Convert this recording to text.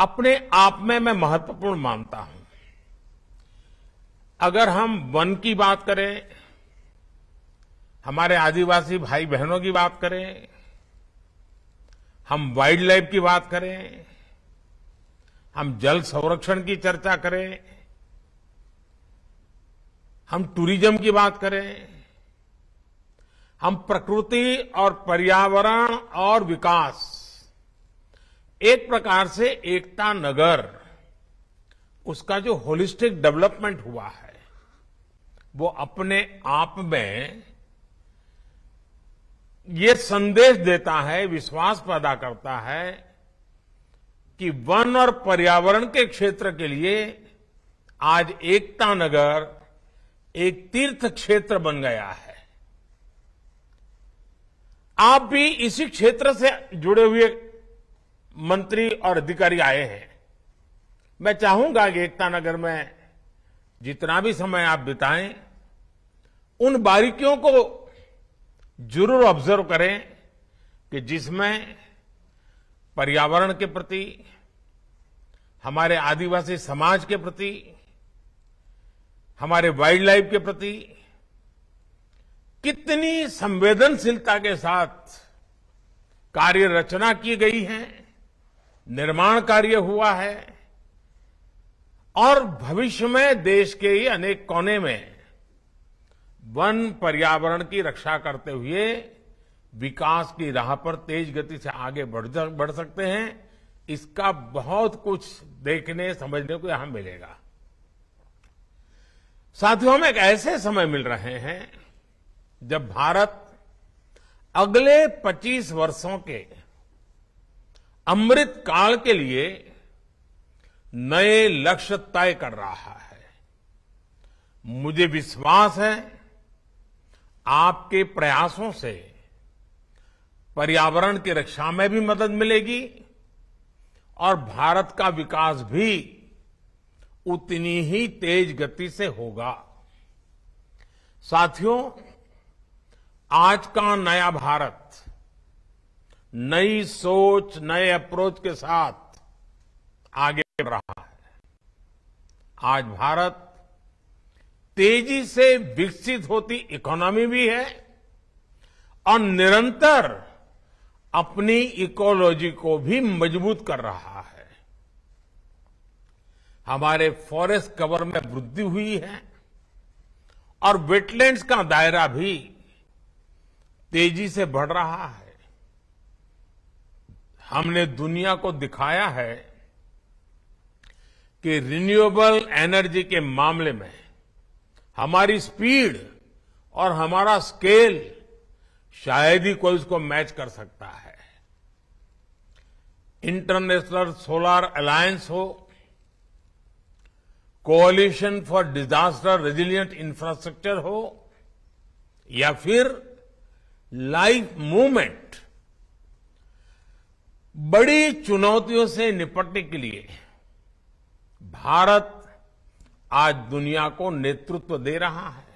अपने आप में मैं महत्वपूर्ण मानता हूं अगर हम वन की बात करें हमारे आदिवासी भाई बहनों की बात करें हम वाइल्ड लाइफ की बात करें हम जल संरक्षण की चर्चा करें हम टूरिज्म की बात करें हम प्रकृति और पर्यावरण और विकास एक प्रकार से एकता नगर उसका जो होलिस्टिक डेवलपमेंट हुआ है वो अपने आप में ये संदेश देता है विश्वास पैदा करता है कि वन और पर्यावरण के क्षेत्र के लिए आज एकता नगर एक तीर्थ क्षेत्र बन गया है आप भी इसी क्षेत्र से जुड़े हुए मंत्री और अधिकारी आए हैं मैं चाहूंगा कि एकता नगर में जितना भी समय आप बिताएं उन बारीकियों को जरूर ऑब्जर्व करें कि जिसमें पर्यावरण के प्रति हमारे आदिवासी समाज के प्रति हमारे वाइल्ड लाइफ के प्रति कितनी संवेदनशीलता के साथ कार्य रचना की गई है निर्माण कार्य हुआ है और भविष्य में देश के ही अनेक कोने में वन पर्यावरण की रक्षा करते हुए विकास की राह पर तेज गति से आगे बढ़ सकते हैं इसका बहुत कुछ देखने समझने को यहां मिलेगा साथियों हमें एक ऐसे समय मिल रहे हैं जब भारत अगले 25 वर्षों के अमृत काल के लिए नए लक्ष्य तय कर रहा है मुझे विश्वास है आपके प्रयासों से पर्यावरण की रक्षा में भी मदद मिलेगी और भारत का विकास भी उतनी ही तेज गति से होगा साथियों आज का नया भारत नई सोच नए अप्रोच के साथ आगे बढ़ रहा है आज भारत तेजी से विकसित होती इकोनॉमी भी है और निरंतर अपनी इकोलॉजी को भी मजबूत कर रहा है हमारे फॉरेस्ट कवर में वृद्धि हुई है और वेटलैंड्स का दायरा भी तेजी से बढ़ रहा है हमने दुनिया को दिखाया है कि रिन्यूएबल एनर्जी के मामले में हमारी स्पीड और हमारा स्केल शायद ही कोई उसको मैच कर सकता है इंटरनेशनल सोलर अलायंस हो coalition for disaster resilient infrastructure हो या फिर लाइफ मूवमेंट बड़ी चुनौतियों से निपटने के लिए भारत आज दुनिया को नेतृत्व दे रहा है